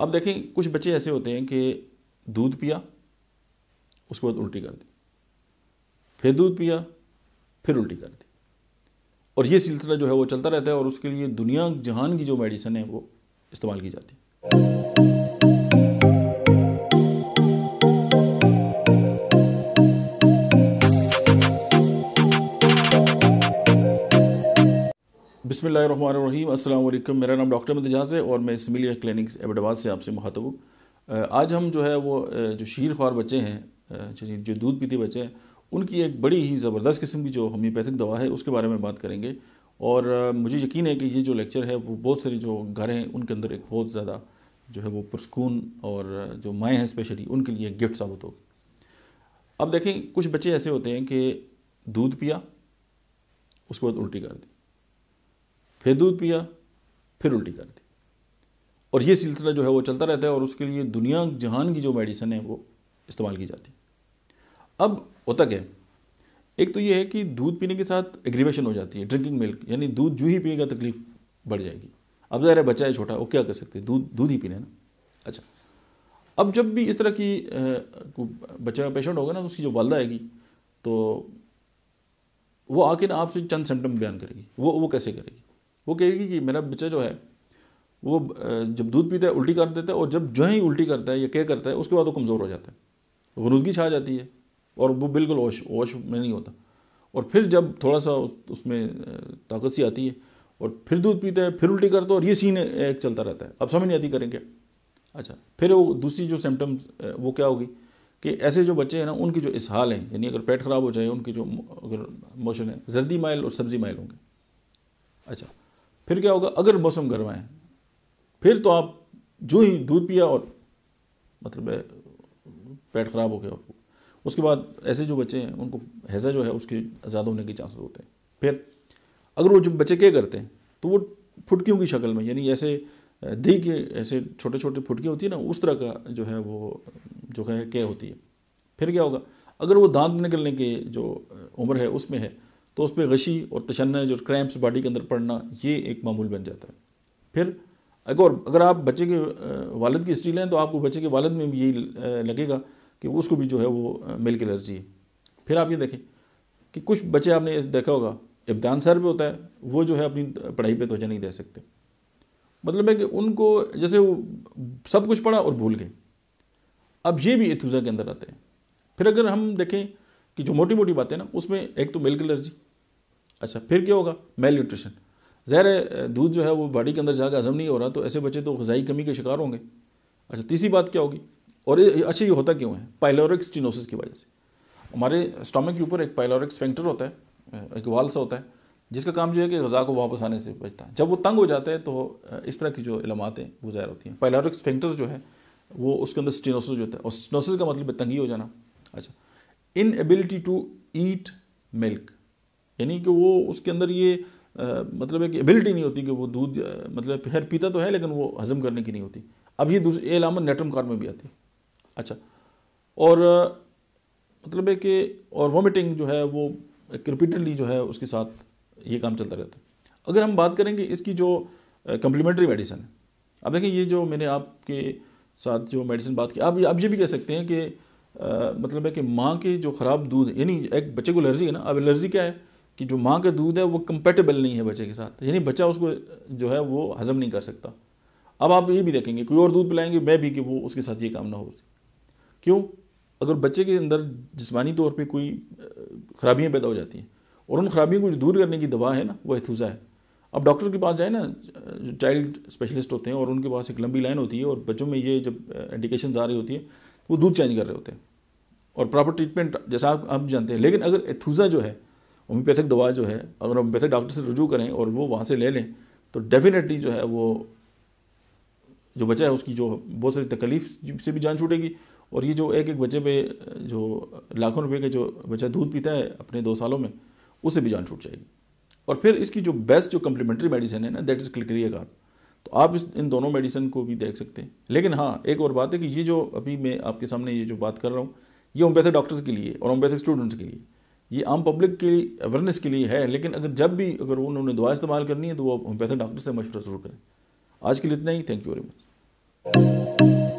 अब देखें कुछ बच्चे ऐसे होते हैं कि दूध पिया उसके बाद उल्टी कर दी फिर दूध पिया फिर उल्टी कर दी और ये सिलसिला जो है वो चलता रहता है और उसके लिए दुनिया जहान की जो मेडिसिन है वो इस्तेमाल की जाती है बिसमीम अल्लाम मेरा नाम डॉक्टर मतजाज है और मैं इसमिलिया क्लिनिक एबडाबाद से आपसे मुखातब हूँ आज हम जो है वो जो शीर ख्वार बच्चे हैं जो दूध पीते बच्चे हैं उनकी एक बड़ी ही ज़बरदस्त किस्म की जो होम्योपैथिक दवा है उसके बारे में बात करेंगे और मुझे यकीन है कि ये जो लेक्चर है वो बहुत सारे जो घर हैं उनके अंदर एक बहुत ज़्यादा जो है वो पुरस्कून और जो माएँ हैं स्पेशली उनके लिए गिफ्ट साबित होगी अब देखें कुछ बच्चे ऐसे होते हैं कि दूध पिया उसके बाद उल्टी कर दी फिर दूध पिया फिर उल्टी कर दी और ये सिलसिला जो है वो चलता रहता है और उसके लिए दुनिया जहान की जो मेडिसिन है वो इस्तेमाल की जाती अब होता क्या एक तो ये है कि दूध पीने के साथ एग्रीवेशन हो जाती है ड्रिंकिंग मिल्क यानी दूध जो ही पिएगा तकलीफ बढ़ जाएगी अब ज़ाहिर है बच्चा है छोटा वो क्या कर सकते हैं दूध दूध ही पीने ना अच्छा अब जब भी इस तरह की बच्चा का पेशेंट होगा ना तो उसकी जो वालदा आएगी तो वो आके ना आपसे चंद सिम्टम बयान करेगी वो वो कैसे करेगी वो कहेगी कि मेरा बच्चा जो है वो जब दूध पीता है उल्टी कर देता है और जब जो ही उल्टी करता है या क्या करता है उसके बाद वो कमज़ोर हो जाता है गुरुदगी छा जाती है और वो बिल्कुल ओश ओश में नहीं होता और फिर जब थोड़ा सा उसमें ताकत सी आती है और फिर दूध पीता है फिर उल्टी करता है और ये सीन एक चलता रहता है अब समझ नहीं आती करें क्या अच्छा फिर वो दूसरी जो सिम्टम्स वो क्या होगी कि ऐसे जो बच्चे हैं ना उनकी जो इसहाल हैं यानी अगर पेट ख़राब हो जाए उनकी जो अगर मोशन है जर्दी माइल और सब्ज़ी माइल होंगे अच्छा फिर क्या होगा अगर मौसम गर्मा है फिर तो आप जो ही दूध पिया और मतलब पेट ख़राब हो गया आपको उसके बाद ऐसे जो बच्चे हैं उनको हैज़ा जो है उसके ज़्यादा होने के चांसेस होते हैं फिर अगर वो जो बच्चे क्या करते हैं तो वो फुटकियों की शक्ल में यानी ऐसे दी के ऐसे छोटे छोटे फुटकी होती है ना उस तरह का जो है वो जो है क्या होती है फिर क्या होगा अगर वो दांत निकलने की जो उम्र है उसमें है तो उस पर गशी और तशन और क्रैम्प्स बॉडी के अंदर पड़ना ये एक मामूल बन जाता है फिर अगर अगर आप बच्चे के वालद की हिस्ट्री लें तो आपको बच्चे के वालद में भी यही लगेगा कि उसको भी जो है वो मिल्क एलर्जी है फिर आप ये देखें कि कुछ बच्चे आपने देखा होगा इम्तहान सर पे होता है वो जो है अपनी पढ़ाई पे तोजा नहीं दे सकते मतलब है कि उनको जैसे वो सब कुछ पढ़ा और भूल गए अब ये भी एथुज़ा के अंदर आते हैं फिर अगर हम देखें कि जो मोटी मोटी बातें ना उसमें एक तो मिल्क एलर्जी अच्छा फिर क्या होगा मेल न्यूट्रिशन ज़हर दूध जो है वो बॉडी के अंदर जाकर हज़म नहीं हो रहा तो ऐसे बच्चे तो गजाई कमी के शिकार होंगे अच्छा तीसरी बात क्या होगी और अच्छा ये होता क्यों है पाइलोरिक स्टिनोसिस की वजह से हमारे स्टमक के ऊपर एक पाइलोरिक स्फेंक्टर होता है एक वाल सा होता है जिसका काम जो है कि गज़ा को वापस आने से बचता है जब वो तंग हो जाता है तो इस तरह की जो इलामतें वो ज़ाहिर होती हैं पाइलोरिक स्फेंक्टर जो है वो उसके अंदर स्टिनोसिस जो होता है और स्टिनोसिस का मतलब तंगी हो जाना अच्छा inability to eat milk यानी कि वो उसके अंदर ये आ, मतलब एक एबिलिटी नहीं होती कि वो दूध मतलब खैर पीता तो है लेकिन वो हजम करने की नहीं होती अब ये दूसरी एलामत नेटम कार में भी आती अच्छा और मतलब है कि और वॉमिटिंग जो है वो रिपीटेडली जो है उसके साथ ये काम चलता रहता है अगर हम बात करेंगे इसकी जो कम्प्लीमेंट्री मेडिसन है अब देखिए ये जो मैंने आपके साथ जो मेडिसिन बात की आप अब ये भी कह सकते हैं कि आ, मतलब है कि माँ के जो ख़राब दूध यानी एक बच्चे को एलर्जी है ना अब एलर्जी क्या है कि जो माँ का दूध है वो कंपेटेबल नहीं है बच्चे के साथ यानी बच्चा उसको जो है वो हज़म नहीं कर सकता अब आप ये भी देखेंगे कोई और दूध पिलाएंगे मैं भी कि वो उसके साथ ये काम ना हो क्यों अगर बच्चे के अंदर जिसमानी तौर पे कोई ख़राबियाँ पैदा हो जाती हैं और उन ख़राबियों को जो दूर करने की दवा है ना वो एथूज़ा है अब डॉक्टर के पास जाए ना चाइल्ड स्पेशलिस्ट होते हैं और उनके पास एक लंबी लाइन होती है और बच्चों में ये जब इंडिकेशन आ रही होती है वो दूध चेंज कर रहे होते हैं और प्रॉपर ट्रीटमेंट जैसा आप आप जानते हैं लेकिन अगर एथूज़ा जो है होम्योपैथिक दवा जो है अगर होम्योपैथिक डॉक्टर से रुजू करें और वो वहाँ से ले लें तो डेफिनेटली जो है वो जो बच्चा है उसकी जो बहुत सारी तकलीफ से भी जान छूटेगी और ये जो एक एक बच्चे पे जो लाखों रुपए के जो बच्चा दूध पीता है अपने दो सालों में उससे भी जान छूट जाएगी और फिर इसकी जो बेस्ट जो कम्प्लीमेंट्री मेडिसिन है ना दैट इज़ क्लिक्रियाकार तो आप इस इन दोनों मेडिसिन को भी देख सकते हैं लेकिन हाँ एक और बात है कि ये जो अभी मैं आपके सामने ये जो बात कर रहा हूँ ये होम्योपैथिक डॉक्टर्स के लिए और होम्योपैथिक स्टूडेंट्स के लिए ये आम पब्लिक के अवेयरनेस के लिए है लेकिन अगर जब भी अगर उन्होंने दवा इस्तेमाल करनी है तो वो होम्योपैथिक डॉक्टर से मशवरा ज़रूर करें आज के लिए इतना ही थैंक यू वेरी मच